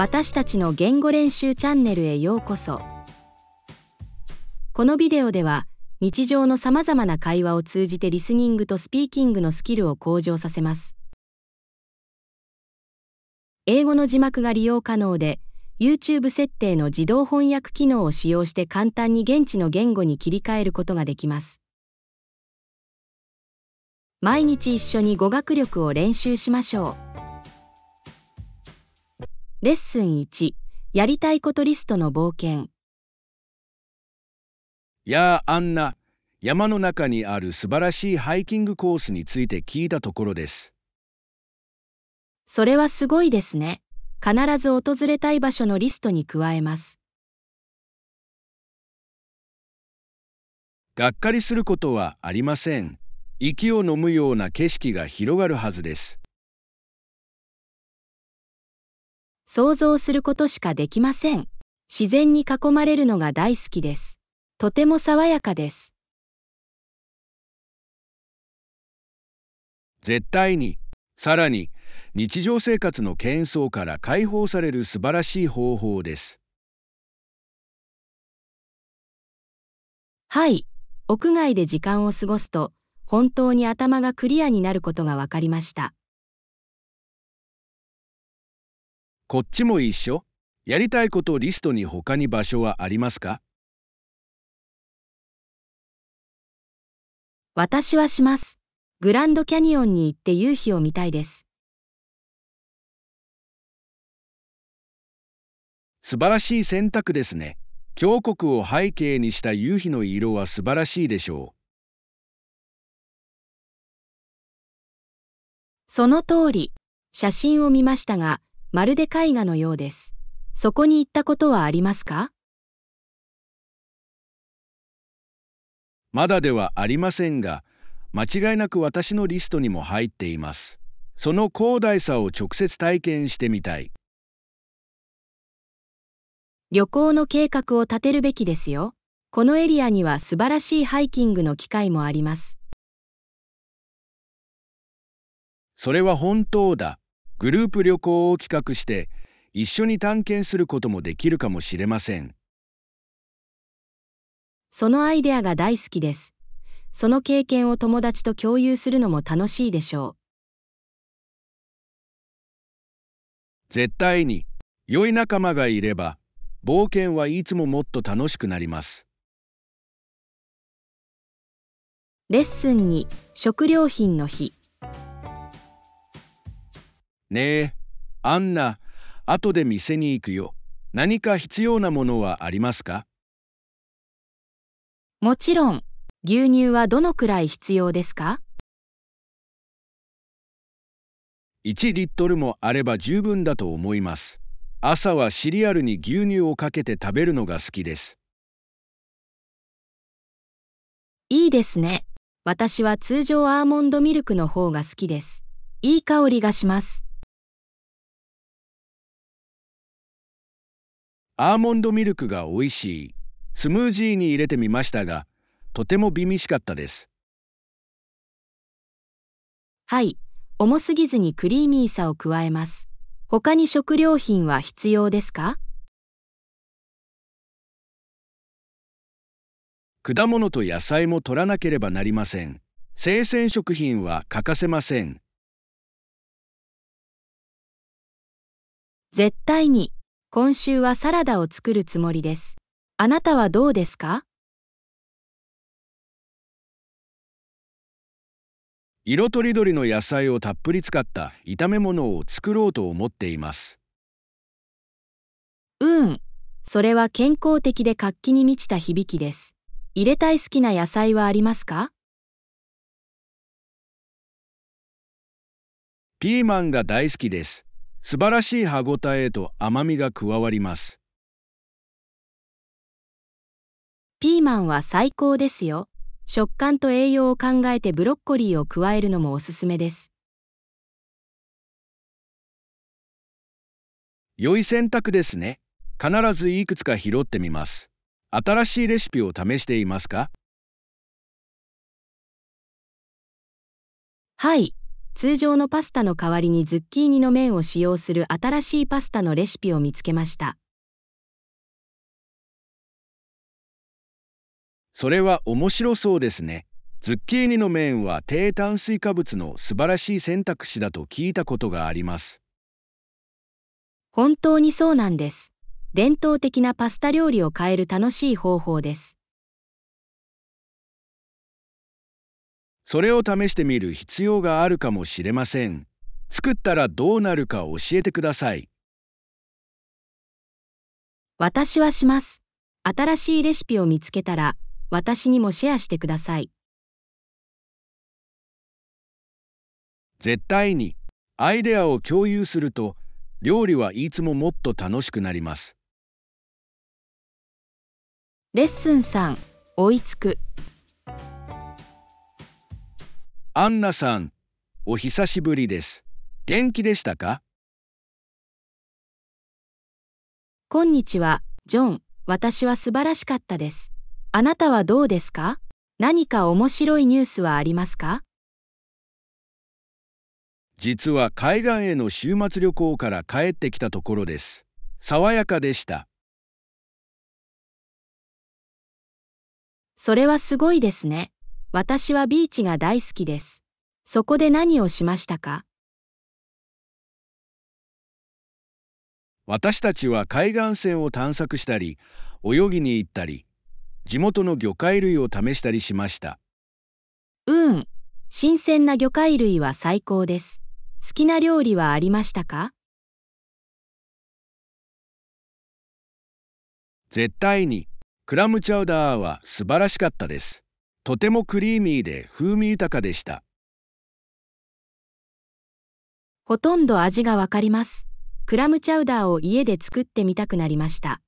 私たちの言語練習チャンネルへようこそこのビデオでは日常のさまざまな会話を通じてリスニングとスピーキングのスキルを向上させます英語の字幕が利用可能で YouTube 設定の自動翻訳機能を使用して簡単に現地の言語に切り替えることができます毎日一緒に語学力を練習しましょう。レッスン1やりたいことリストの冒険やああんな山の中にある素晴らしいハイキングコースについて聞いたところですそれはすごいですね必ず訪れたい場所のリストに加えますがっかりすることはありません息を呑むような景色が広がるはずです想像することしかできません。自然に囲まれるのが大好きです。とても爽やかです。絶対に、さらに、日常生活の喧騒から解放される素晴らしい方法です。はい、屋外で時間を過ごすと、本当に頭がクリアになることが分かりました。こっちも一緒。やりたいことリストに他に場所はありますか私はします。グランドキャニオンに行って夕日を見たいです。素晴らしい選択ですね。峡谷を背景にした夕日の色は素晴らしいでしょう。その通り、写真を見ましたが、まるで絵画のようです。そこに行ったことはありますかまだではありませんが、間違いなく私のリストにも入っています。その広大さを直接体験してみたい。旅行の計画を立てるべきですよ。このエリアには素晴らしいハイキングの機会もあります。それは本当だ。グループ旅行を企画して一緒に探検することもできるかもしれませんそのアイデアが大好きですその経験を友達と共有するのも楽しいでしょう絶対に良い仲間がいれば冒険はいつももっと楽しくなりますレッスンに食料品の日ねえ、アンナ、後で店に行くよ。何か必要なものはありますかもちろん、牛乳はどのくらい必要ですか ?1 リットルもあれば十分だと思います。朝はシリアルに牛乳をかけて食べるのが好きです。いいですね。私は通常アーモンドミルクの方が好きです。いい香りがします。アーモンドミルクが美味しいスムージーに入れてみましたがとても美味しかったですはい重すぎずにクリーミーさを加えます他に食料品は必要ですか果物と野菜も取らなければなりません生鮮食品は欠かせません絶対に今週はサラダを作るつもりです。あなたはどうですか色とりどりの野菜をたっぷり使った炒め物を作ろうと思っています。うん、それは健康的で活気に満ちた響きです。入れたい好きな野菜はありますかピーマンが大好きです。素晴らしい歯ごたえと甘みが加わりますピーマンは最高ですよ食感と栄養を考えてブロッコリーを加えるのもおすすめです良い選択ですね必ずいくつか拾ってみます新しいレシピを試していますかはい通常のパスタの代わりにズッキーニの麺を使用する新しいパスタのレシピを見つけました。それは面白そうですね。ズッキーニの麺は低炭水化物の素晴らしい選択肢だと聞いたことがあります。本当にそうなんです。伝統的なパスタ料理を変える楽しい方法です。それを試してみる必要があるかもしれません。作ったらどうなるか教えてください。私はします。新しいレシピを見つけたら、私にもシェアしてください。絶対に、アイデアを共有すると、料理はいつももっと楽しくなります。レッスン3、追いつく。アンナさん、お久しぶりです。元気でしたかこんにちは、ジョン。私は素晴らしかったです。あなたはどうですか何か面白いニュースはありますか実は海岸への週末旅行から帰ってきたところです。爽やかでした。それはすごいですね。私はビーチが大好きです。そこで何をしましたか私たちは海岸線を探索したり、泳ぎに行ったり、地元の魚介類を試したりしました。うん、新鮮な魚介類は最高です。好きな料理はありましたか絶対に、クラムチャウダーは素晴らしかったです。とてもクリーミーで風味豊かでした。ほとんど味がわかります。クラムチャウダーを家で作ってみたくなりました。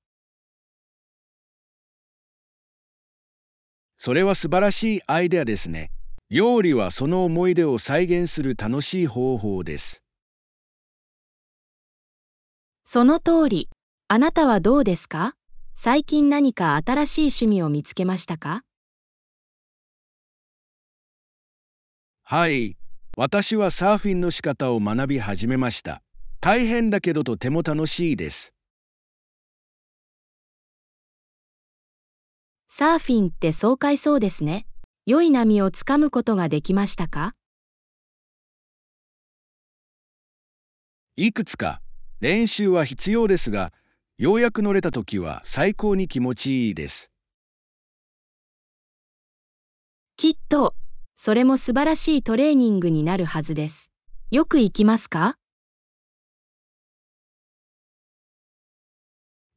それは素晴らしいアイデアですね。料理はその思い出を再現する楽しい方法です。その通り。あなたはどうですか最近何か新しい趣味を見つけましたかはい。私はサーフィンの仕方を学び始めました。大変だけどとても楽しいです。サーフィンって爽快そうですね。良い波をつかむことができましたかいくつか練習は必要ですが、ようやく乗れた時は最高に気持ちいいです。きっとそれも素晴らしいトレーニングになるはずです。よく行きますか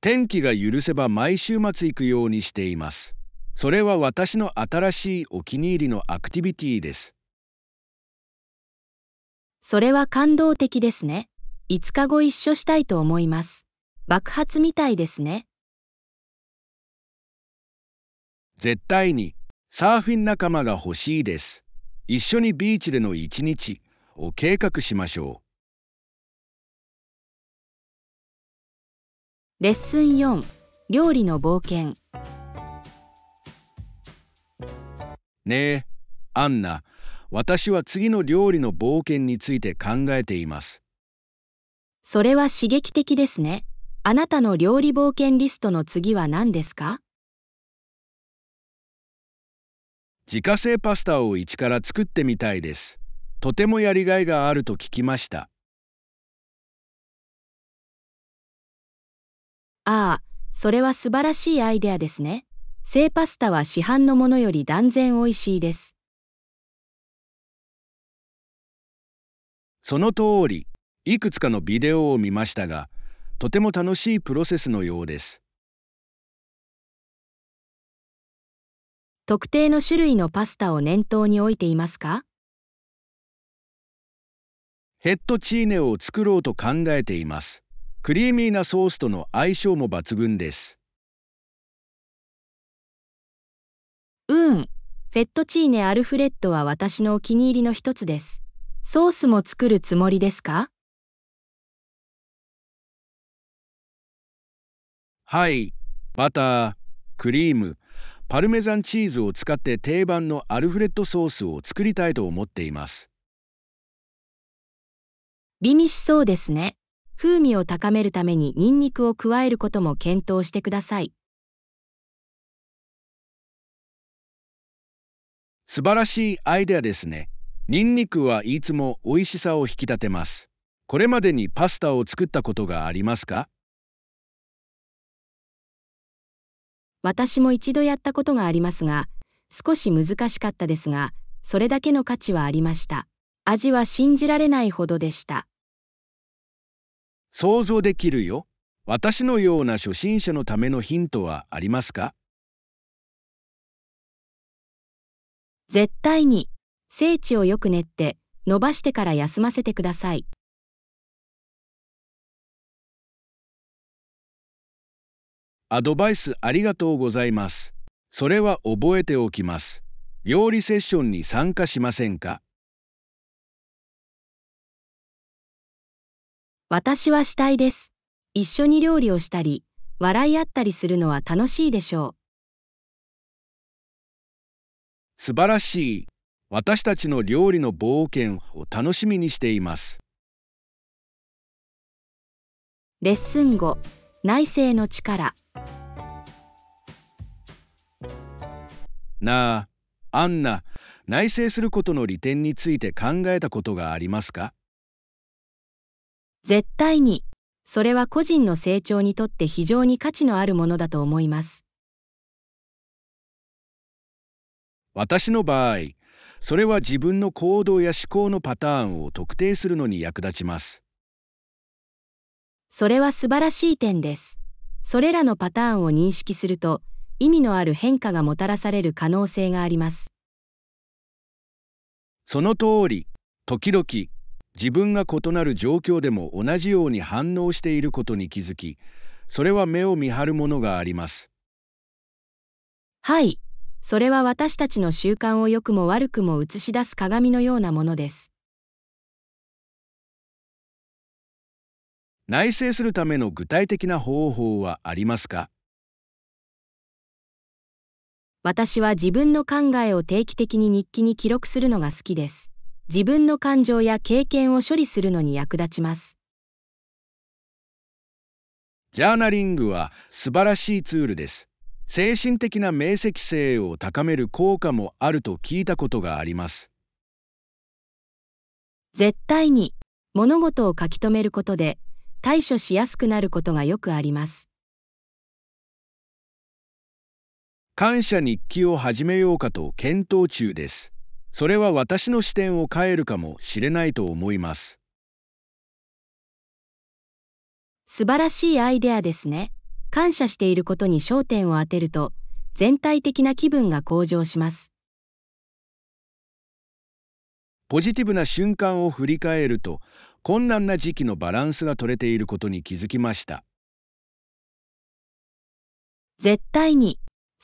天気が許せば毎週末行くようにしています。それは私の新しいお気に入りのアクティビティです。それは感動的ですね。5日後一緒したいと思います。爆発みたいですね。絶対にサーフィン仲間が欲しいです。一緒にビーチでの一日を計画しましょう。レッスン4料理の冒険ねえアンナ私は次の料理の冒険について考えていますそれは刺激的ですねあなたの料理冒険リストの次は何ですか自家製パスタを一から作ってみたいです。とてもやりがいがあると聞きました。ああ、それは素晴らしいアイデアですね。製パスタは市販のものより断然美味しいです。その通り、いくつかのビデオを見ましたが、とても楽しいプロセスのようです。特定の種類のパスタを念頭に置いていますかヘッドチーネを作ろうと考えています。クリーミーなソースとの相性も抜群です。うん、フェットチーネアルフレッドは私のお気に入りの一つです。ソースも作るつもりですかはい、バター、クリーム、パルメザンチーズを使って定番のアルフレッドソースを作りたいと思っています。美味しそうですね。風味を高めるためにニンニクを加えることも検討してください。素晴らしいアイデアですね。ニンニクはいつも美味しさを引き立てます。これまでにパスタを作ったことがありますか私も一度やったことがありますが、少し難しかったですが、それだけの価値はありました。味は信じられないほどでした。想像できるよ。私のような初心者のためのヒントはありますか絶対に、聖地をよく練って、伸ばしてから休ませてください。アドバイスありがとうございます。それは覚えておきます。料理セッションに参加しませんか私はしたいです。一緒に料理をしたり、笑い合ったりするのは楽しいでしょう。素晴らしい。私たちの料理の冒険を楽しみにしています。レッスン5内政の力なあ、アンナ、内省することの利点について考えたことがありますか絶対に、それは個人の成長にとって非常に価値のあるものだと思います。私の場合、それは自分の行動や思考のパターンを特定するのに役立ちます。それは素晴らしい点です。それらのパターンを認識すると、意味のある変化がもたらされる可能性があります。その通り、時々、自分が異なる状況でも同じように反応していることに気づき、それは目を見張るものがあります。はい、それは私たちの習慣を良くも悪くも映し出す鏡のようなものです。内省するための具体的な方法はありますか私は自分の考えを定期的に日記に記録するのが好きです。自分の感情や経験を処理するのに役立ちます。ジャーナリングは素晴らしいツールです。精神的な明晰性を高める効果もあると聞いたことがあります。絶対に物事を書き留めることで対処しやすくなることがよくあります。感謝日記を始めようかと検討中です。それは私の視点を変えるかもしれないと思います。素晴らしいアイデアですね。感謝していることに焦点を当てると、全体的な気分が向上します。ポジティブな瞬間を振り返ると、困難な時期のバランスが取れていることに気づきました。絶対に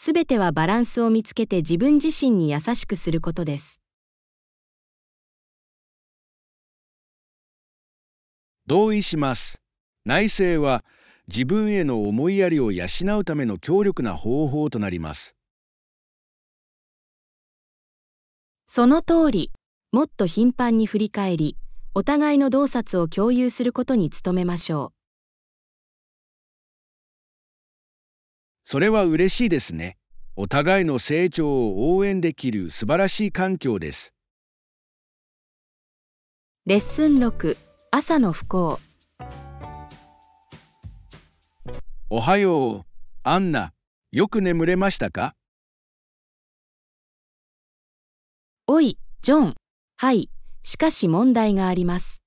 すべてはバランスを見つけて自分自身に優しくすることです。同意します。内政は自分への思いやりを養うための強力な方法となります。その通り、もっと頻繁に振り返り、お互いの洞察を共有することに努めましょう。それは嬉しいですね。お互いの成長を応援できる素晴らしい環境です。レッスン6朝の不幸おはよう、アンナ。よく眠れましたかおい、ジョン。はい、しかし問題があります。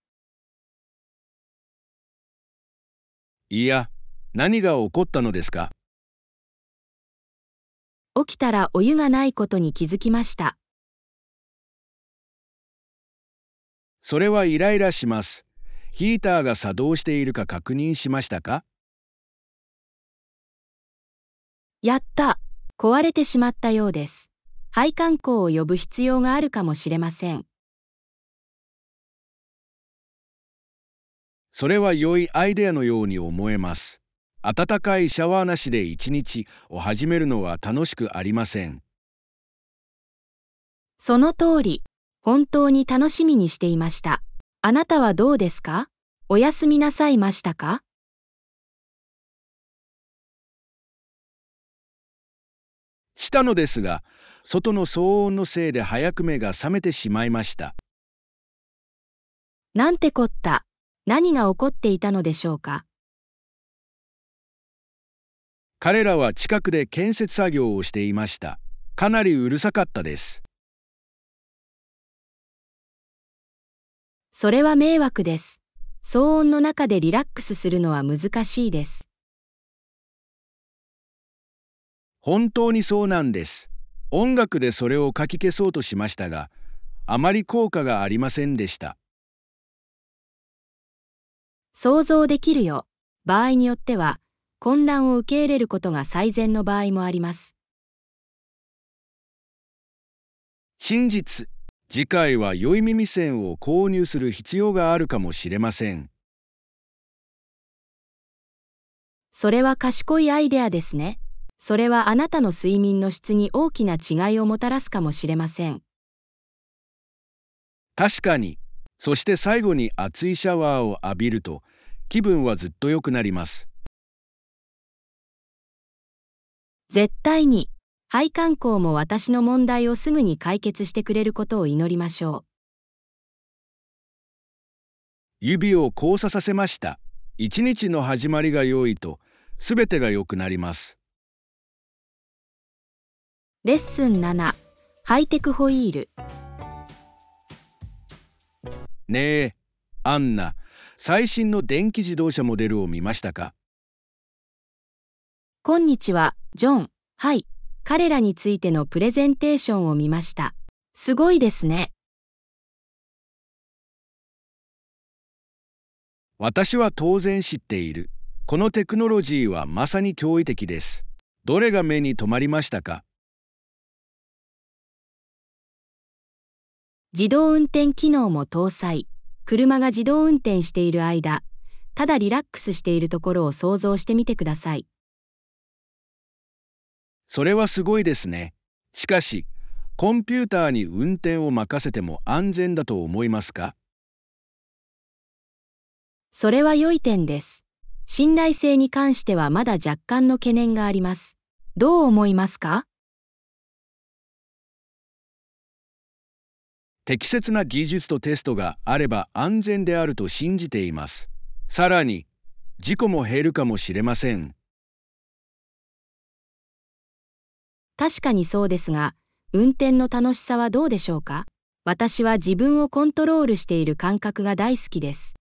いや、何が起こったのですか起きたらお湯がないことに気づきました。それはイライラします。ヒーターが作動しているか確認しましたかやった壊れてしまったようです。配管工を呼ぶ必要があるかもしれません。それは良いアイデアのように思えます。暖かいシャワーなしで一日を始めるのは楽しくありません。その通り、本当に楽しみにしていました。あなたはどうですかおやすみなさいましたかしたのですが、外の騒音のせいで早く目が覚めてしまいました。なんてこった。何が起こっていたのでしょうか彼らは近くで建設作業をしていました。かなりうるさかったです。それは迷惑です。騒音の中でリラックスするのは難しいです。本当にそうなんです。音楽でそれをかき消そうとしましたが、あまり効果がありませんでした。想像できるよ。場合によっては、混乱を受け入れることが最善の場合もあります。真実次回は良い耳栓を購入する必要があるかもしれません。それは賢いアイデアですね。それはあなたの睡眠の質に大きな違いをもたらすかもしれません。確かに。そして最後に熱いシャワーを浴びると気分はずっと良くなります。絶対に、配管工も私の問題をすぐに解決してくれることを祈りましょう。指を交差させました。一日の始まりが良いと、すべてが良くなります。レッスン7、ハイテクホイール。ねえ、アンナ、最新の電気自動車モデルを見ましたかこんにちは、ジョン。はい。彼らについてのプレゼンテーションを見ました。すごいですね。私は当然知っている。このテクノロジーはまさに驚異的です。どれが目に留まりましたか自動運転機能も搭載。車が自動運転している間、ただリラックスしているところを想像してみてください。それはすごいですね。しかし、コンピューターに運転を任せても安全だと思いますかそれは良い点です。信頼性に関してはまだ若干の懸念があります。どう思いますか適切な技術とテストがあれば安全であると信じています。さらに、事故も減るかもしれません。確かにそうですが、運転の楽しさはどうでしょうか私は自分をコントロールしている感覚が大好きです。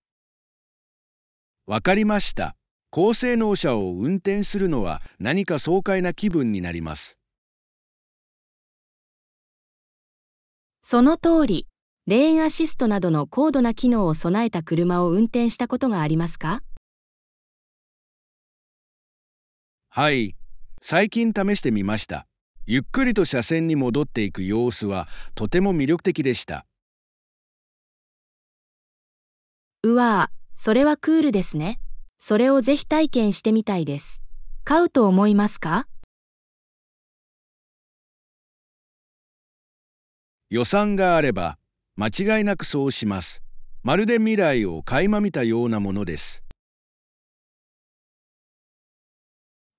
わかりました。高性能車を運転するのは何か爽快な気分になります。その通り、レーンアシストなどの高度な機能を備えた車を運転したことがありますかはい、最近試してみました。ゆっくりと車線に戻っていく様子はとても魅力的でした。うわぁ、それはクールですね。それをぜひ体験してみたいです。買うと思いますか予算があれば間違いなくそうします。まるで未来を垣間見たようなものです。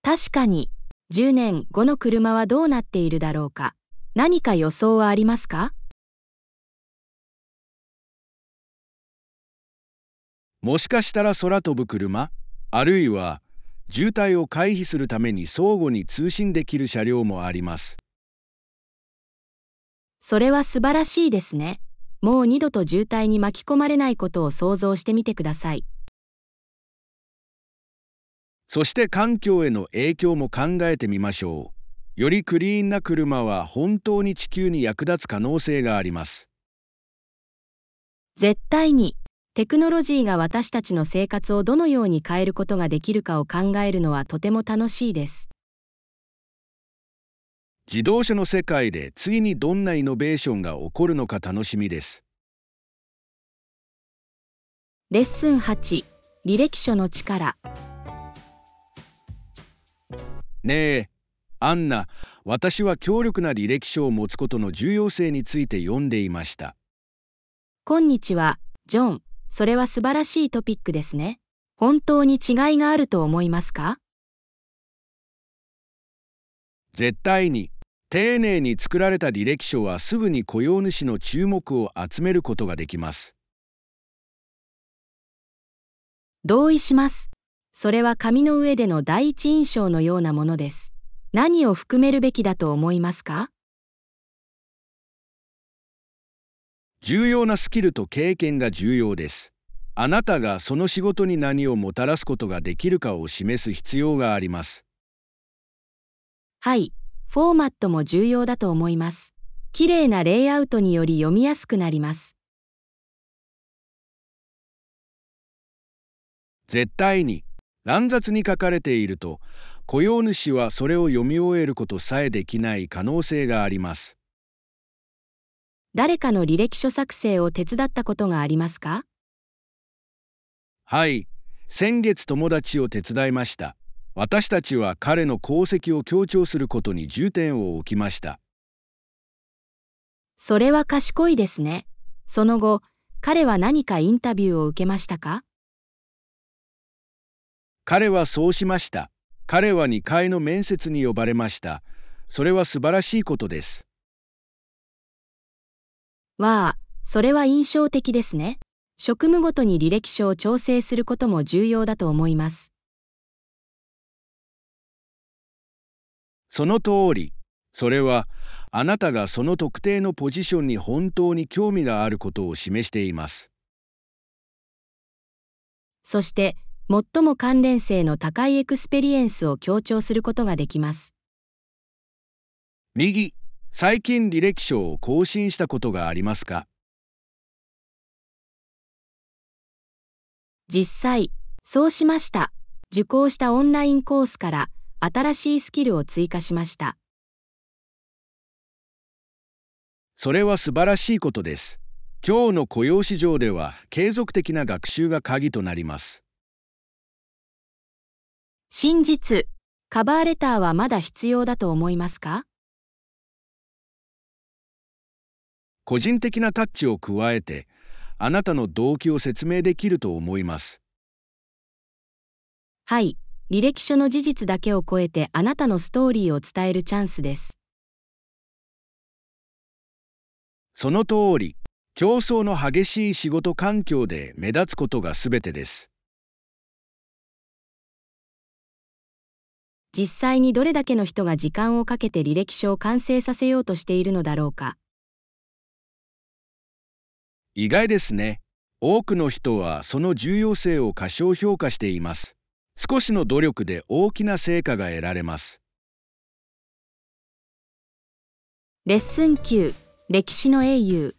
確かに10年後の車はどうなっているだろうか何か予想はありますかもしかしたら空飛ぶ車あるいは渋滞を回避するために相互に通信できる車両もありますそれは素晴らしいですねもう二度と渋滞に巻き込まれないことを想像してみてくださいそして環境への影響も考えてみましょう。よりクリーンな車は本当に地球に役立つ可能性があります。絶対にテクノロジーが私たちの生活をどのように変えることができるかを考えるのはとても楽しいです。自動車の世界で次にどんなイノベーションが起こるのか楽しみです。レッスン8履歴書の力ねえアンナ私は強力な履歴書を持つことの重要性について読んでいました今日はジョンそれは素晴らしいトピックですね本当に違いがあると思いますか絶対に丁寧に作られた履歴書はすぐに雇用主の注目を集めることができます同意しますそれは紙の上での第一印象のようなものです。何を含めるべきだと思いますか重要なスキルと経験が重要です。あなたがその仕事に何をもたらすことができるかを示す必要があります。はい、フォーマットも重要だと思います。綺麗なレイアウトにより読みやすくなります。絶対に乱雑に書かれていると雇用主はそれを読み終えることさえできない可能性があります誰かの履歴書作成を手伝ったことがありますかはい先月友達を手伝いました私たちは彼の功績を強調することに重点を置きましたそれは賢いですねその後彼は何かインタビューを受けましたか彼はそうしました。彼は2階の面接に呼ばれました。それは素晴らしいことです。わあ、それは印象的ですね。職務ごとに履歴書を調整することも重要だと思います。その通り。それは、あなたがその特定のポジションに本当に興味があることを示しています。そして、最も関連性の高いエクスペリエンスを強調することができます。右、最近履歴書を更新したことがありますか実際、そうしました。受講したオンラインコースから新しいスキルを追加しました。それは素晴らしいことです。今日の雇用市場では継続的な学習が鍵となります。真実、カバーレターはまだ必要だと思いますか個人的なタッチを加えて、あなたの動機を説明できると思います。はい、履歴書の事実だけを超えてあなたのストーリーを伝えるチャンスです。その通り、競争の激しい仕事環境で目立つことがすべてです。実際にどれだけの人が時間をかけて履歴書を完成させようとしているのだろうか。意外ですね。多くの人はその重要性を過小評価しています。少しの努力で大きな成果が得られます。レッスン9歴史の英雄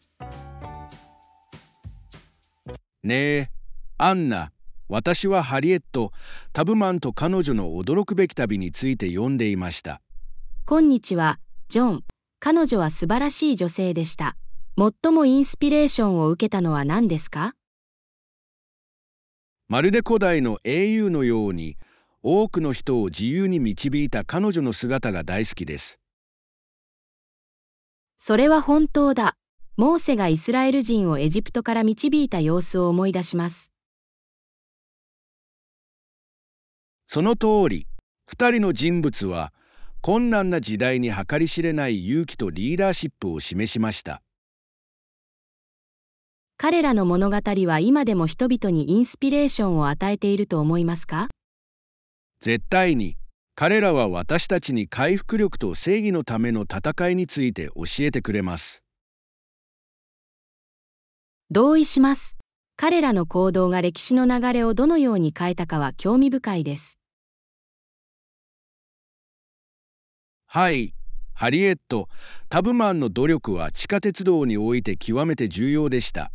ねえアンナ私はハリエット・タブマンと彼女の驚くべき旅について読んでいました。今日は、ジョン。彼女は素晴らしい女性でした。最もインスピレーションを受けたのは何ですかまるで古代の英雄のように、多くの人を自由に導いた彼女の姿が大好きです。それは本当だ。モーセがイスラエル人をエジプトから導いた様子を思い出します。その通り2人の人物は困難な時代に計り知れない勇気とリーダーシップを示しました彼らの物語は今でも人々にインスピレーションを与えていると思いますか絶対に彼らは私たちに回復力と正義のための戦いについて教えてくれます同意します彼らの行動が歴史の流れをどのように変えたかは興味深いですはい。ハリエット、タブマンの努力は地下鉄道において極めて重要でした。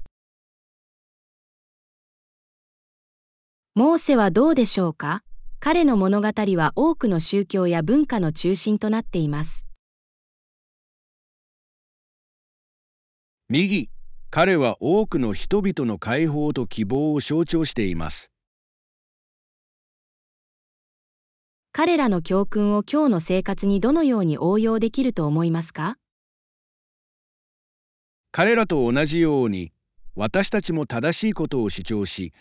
モーセはどうでしょうか彼の物語は多くの宗教や文化の中心となっています。右、彼は多くの人々の解放と希望を象徴しています。彼らの教訓を今日の生活にどのように応用できると思いますか彼らと同じように私たちも正しいことを主張し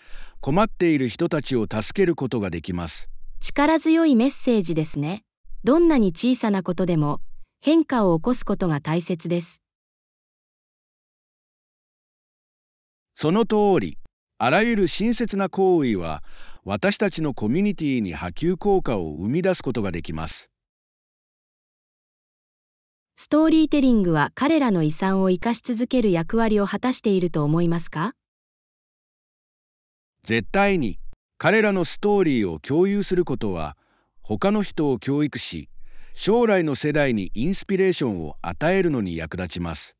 困っている人たちを助けることができます力強いメッセージですねどんなに小さなことでも変化を起こすことが大切ですその通りあらゆる親切な行為は私たちのコミュニティに波及効果を生み出すことができます。ストーリーテリングは彼らの遺産を生かし続ける役割を果たしていると思いますか絶対に彼らのストーリーを共有することは他の人を教育し将来の世代にインスピレーションを与えるのに役立ちます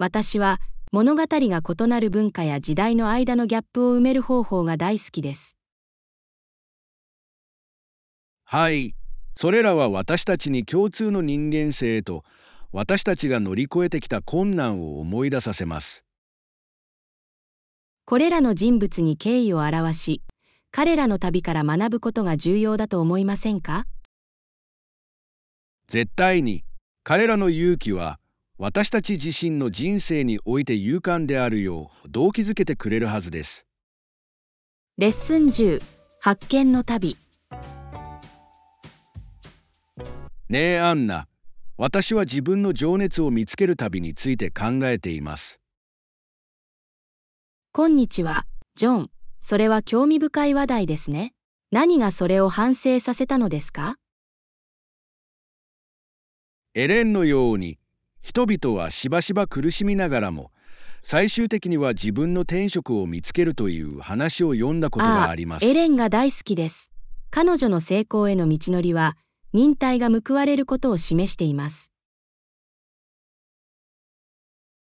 私は物語が異なる文化や時代の間のギャップを埋める方法が大好きです。はい、それらは私たちに共通の人間性と私たちが乗り越えてきた困難を思い出させます。これらの人物に敬意を表し、彼らの旅から学ぶことが重要だと思いませんか絶対に彼らの勇気は私たち自身の人生において勇敢であるよう動機づけてくれるはずですレッスン10発見の旅ねえアンナ私は自分の情熱を見つける旅について考えていますこんにちはジョンそれは興味深い話題ですね何がそれを反省させたのですかエレンのように人々はしばしば苦しみながらも最終的には自分の天職を見つけるという話を読んだことがありますエレンが大好きです彼女の成功への道のりは忍耐が報われることを示しています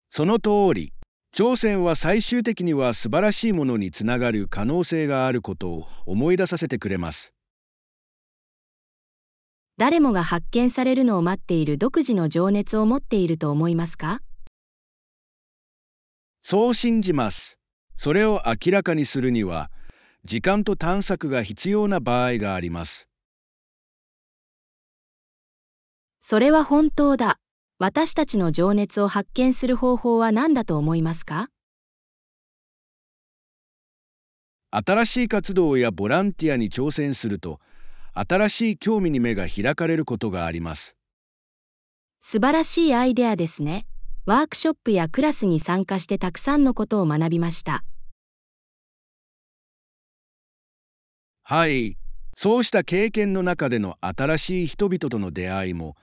その通り挑戦は最終的には素晴らしいものにつながる可能性があることを思い出させてくれます誰もが発見されるのを待っている独自の情熱を持っていると思いますかそう信じます。それを明らかにするには、時間と探索が必要な場合があります。それは本当だ。私たちの情熱を発見する方法は何だと思いますか新しい活動やボランティアに挑戦すると、新しい興味に目が開かれることがあります。素晴らしいアイデアですね。ワークショップやクラスに参加してたくさんのことを学びました。はい。そうした経験の中での新しい人々との出会いも、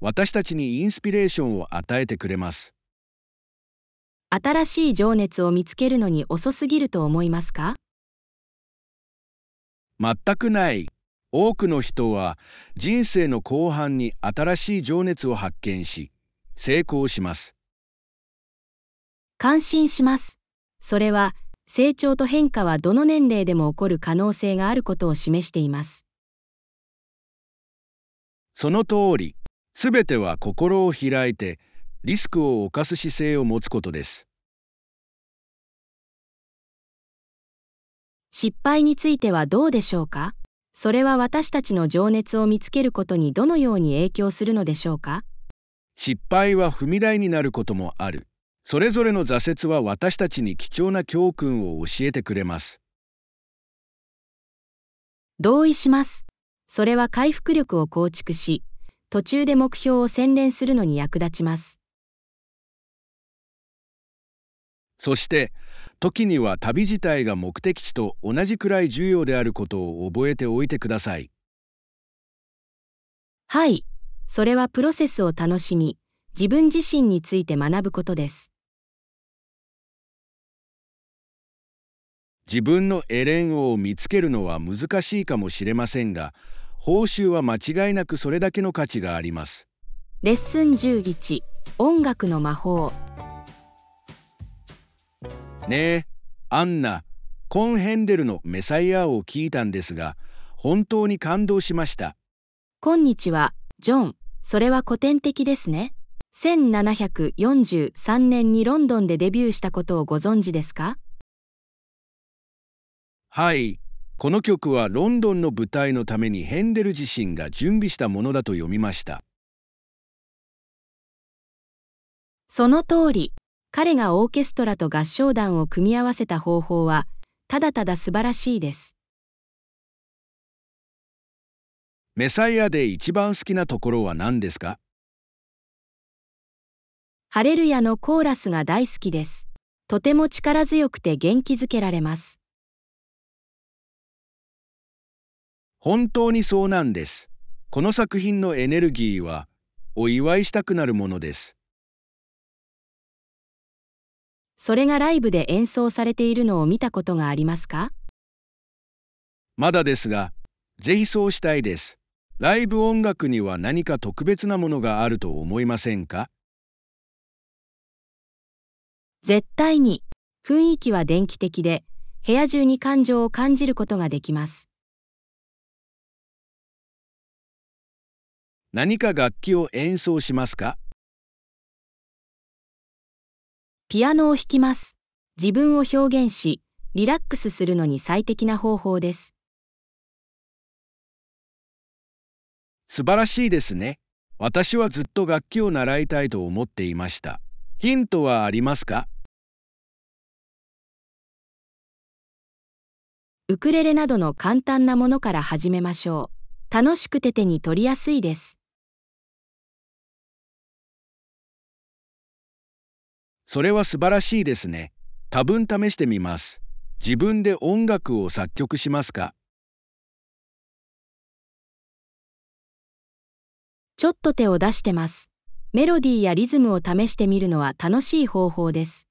私たちにインスピレーションを与えてくれます。新しい情熱を見つけるのに遅すぎると思いますか全くない。多くの人は人生の後半に新しい情熱を発見し、成功します。感心します。それは、成長と変化はどの年齢でも起こる可能性があることを示しています。その通り、すべては心を開いて、リスクを冒す姿勢を持つことです。失敗についてはどうでしょうかそれは私たちの情熱を見つけることにどのように影響するのでしょうか失敗は踏み台になることもある。それぞれの挫折は私たちに貴重な教訓を教えてくれます。同意します。それは回復力を構築し、途中で目標を洗練するのに役立ちます。そして、時には旅自体が目的地と同じくらい重要であることを覚えておいてください。はい、それはプロセスを楽しみ、自分自身について学ぶことです。自分のエレンを見つけるのは難しいかもしれませんが、報酬は間違いなくそれだけの価値があります。レッスン11音楽の魔法ねえアンナコン・ヘンデルの「メサイア」を聞いたんですが本当に感動しました今日はジョンそれは古典的ですね1743年にロンドンでデビューしたことをご存知ですかはいこの曲はロンドンの舞台のためにヘンデル自身が準備したものだと読みましたその通り彼がオーケストラと合唱団を組み合わせた方法は、ただただ素晴らしいです。メサイアで一番好きなところは何ですかハレルヤのコーラスが大好きです。とても力強くて元気づけられます。本当にそうなんです。この作品のエネルギーは、お祝いしたくなるものです。それがライブで演奏されているのを見たことがありますかまだですが、ぜひそうしたいです。ライブ音楽には何か特別なものがあると思いませんか絶対に雰囲気は電気的で部屋中に感情を感じることができます何か楽器を演奏しますかピアノを弾きます。自分を表現し、リラックスするのに最適な方法です。素晴らしいですね。私はずっと楽器を習いたいと思っていました。ヒントはありますかウクレレなどの簡単なものから始めましょう。楽しくて手に取りやすいです。それは素晴らしいですね。多分試してみます。自分で音楽を作曲しますかちょっと手を出してます。メロディーやリズムを試してみるのは楽しい方法です。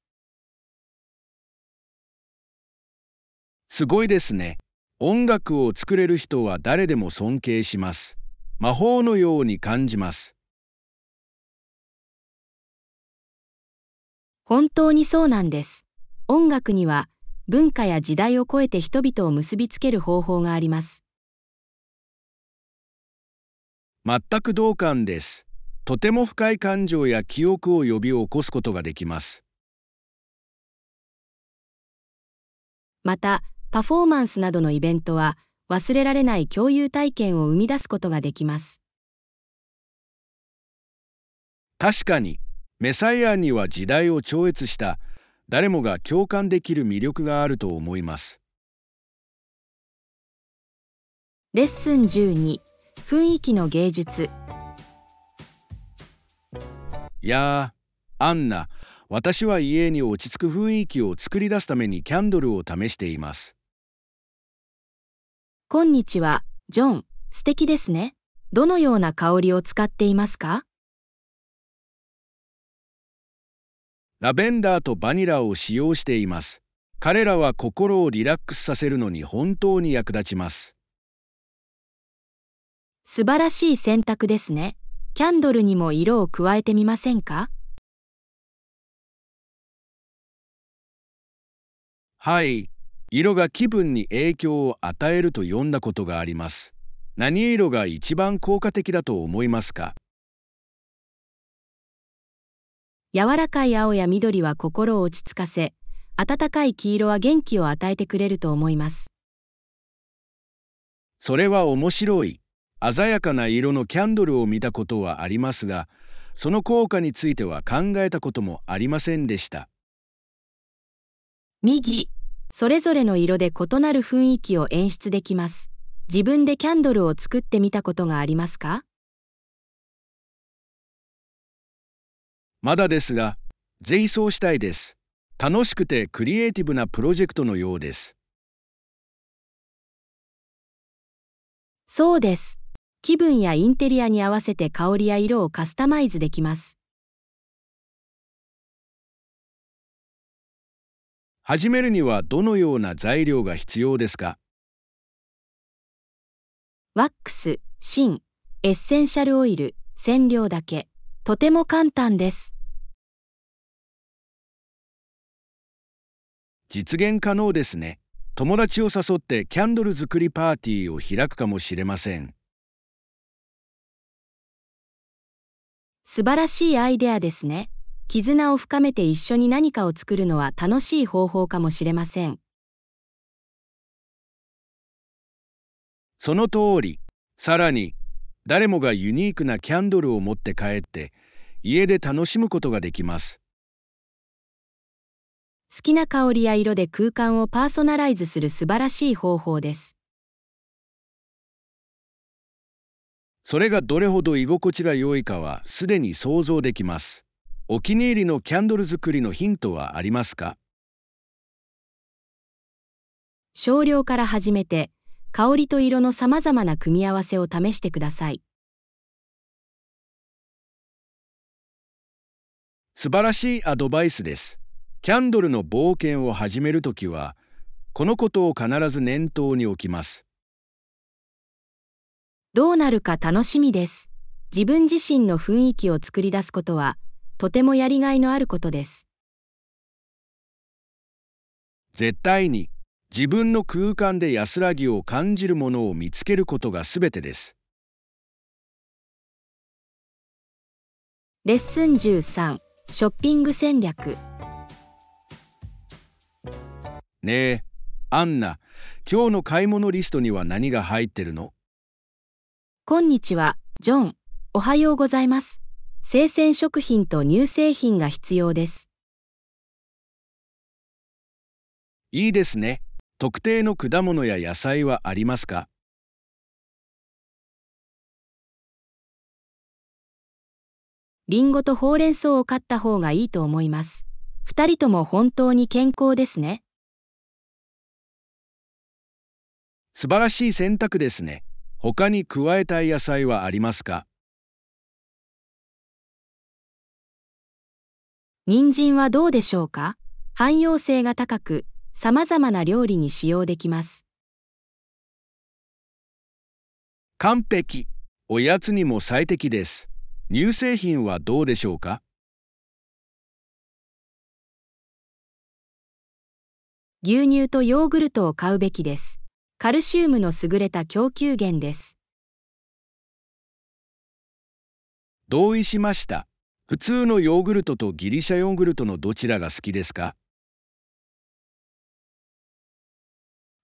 すごいですね。音楽を作れる人は誰でも尊敬します。魔法のように感じます。本当にそうなんです。音楽には文化や時代を超えて人々を結びつける方法があります。全く同感です。とても深い感情や記憶を呼び起こすことができます。また、パフォーマンスなどのイベントは、忘れられない共有体験を生み出すことができます。確かに、メサイアには時代を超越した誰もが共感できる魅力があると思いますレッスン12雰囲気の芸術やあアンナ私は家に落ち着く雰囲気を作り出すためにキャンドルを試していますこんにちはジョン素敵ですねどのような香りを使っていますかラベンダーとバニラを使用しています。彼らは心をリラックスさせるのに本当に役立ちます。素晴らしい選択ですね。キャンドルにも色を加えてみませんかはい。色が気分に影響を与えると読んだことがあります。何色が一番効果的だと思いますか柔らかい青や緑は心を落ち着かせ、暖かい黄色は元気を与えてくれると思います。それは面白い。鮮やかな色のキャンドルを見たことはありますが、その効果については考えたこともありませんでした。右、それぞれの色で異なる雰囲気を演出できます。自分でキャンドルを作ってみたことがありますかまだですが、ぜひそうしたいです。楽しくてクリエイティブなプロジェクトのようです。そうです。気分やインテリアに合わせて香りや色をカスタマイズできます。始めるにはどのような材料が必要ですかワックス、芯、エッセンシャルオイル、染料だけ。とても簡単です。実現可能ですね。友達を誘ってキャンドル作りパーティーを開くかもしれません。素晴らしいアイデアですね。絆を深めて一緒に何かを作るのは楽しい方法かもしれません。その通り。さらに、誰もがユニークなキャンドルを持って帰って、家で楽しむことができます。好きな香りや色で空間をパーソナライズする素晴らしい方法です。それがどれほど居心地が良いかはすでに想像できます。お気に入りのキャンドル作りのヒントはありますか少量から始めて、香りと色の様々な組み合わせを試してください。素晴らしいアドバイスです。キャンドルの冒険を始めるときは、このことを必ず念頭に置きます。どうなるか楽しみです。自分自身の雰囲気を作り出すことは、とてもやりがいのあることです。絶対に自分の空間で安らぎを感じるものを見つけることがすべてです。レッスン13ショッピング戦略ねえ、アンナ、今日の買い物リストには何が入ってるのこんにちは、ジョン。おはようございます。生鮮食品と乳製品が必要です。いいですね。特定の果物や野菜はありますかリンゴとほうれん草を買った方がいいと思います。二人とも本当に健康ですね。素晴らしい選択ですね。他に加えたい野菜はありますか人参はどうでしょうか汎用性が高く、様々な料理に使用できます。完璧。おやつにも最適です。乳製品はどうでしょうか牛乳とヨーグルトを買うべきです。カルシウムの優れた供給源です。同意しました。普通のヨーグルトとギリシャヨーグルトのどちらが好きですか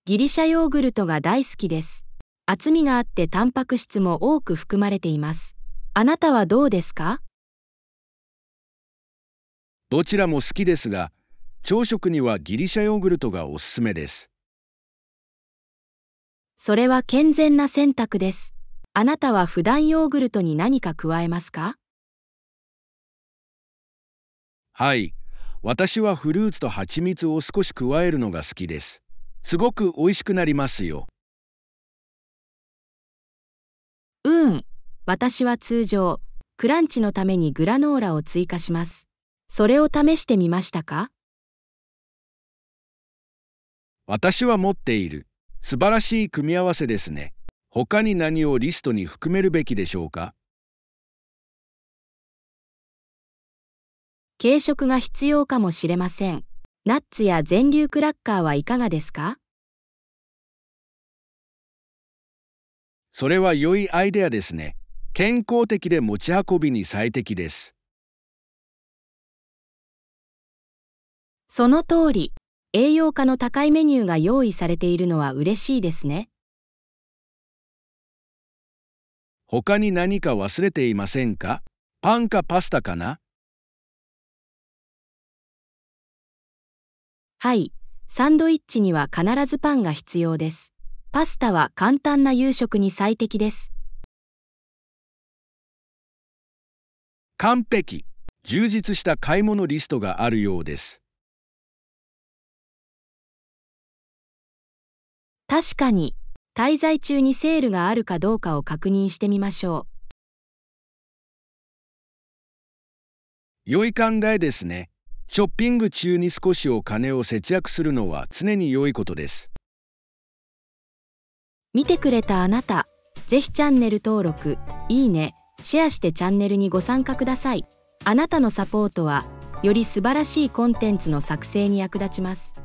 ギリシャヨーグルトが大好きです。厚みがあってタンパク質も多く含まれています。あなたはどうですかどちらも好きですが、朝食にはギリシャヨーグルトがおすすめです。それは健全な選択です。あなたは普段ヨーグルトに何か加えますかはい。私はフルーツと蜂蜜を少し加えるのが好きです。すごく美味しくなりますよ。うん。私は通常、クランチのためにグラノーラを追加します。それを試してみましたか私は持っている。素晴らしい組み合わせですね。他に何をリストに含めるべきでしょうか軽食が必要かもしれません。ナッツや全粒クラッカーはいかがですかそれは良いアイデアですね。健康的で持ち運びに最適です。その通り。栄養価の高いメニューが用意されているのは嬉しいですね。他に何か忘れていませんかパンかパスタかなはい、サンドイッチには必ずパンが必要です。パスタは簡単な夕食に最適です。完璧。充実した買い物リストがあるようです。確かに、滞在中にセールがあるかどうかを確認してみましょう。良い考えですね。ショッピング中に少しお金を節約するのは常に良いことです。見てくれたあなた、ぜひチャンネル登録、いいね、シェアしてチャンネルにご参加ください。あなたのサポートは、より素晴らしいコンテンツの作成に役立ちます。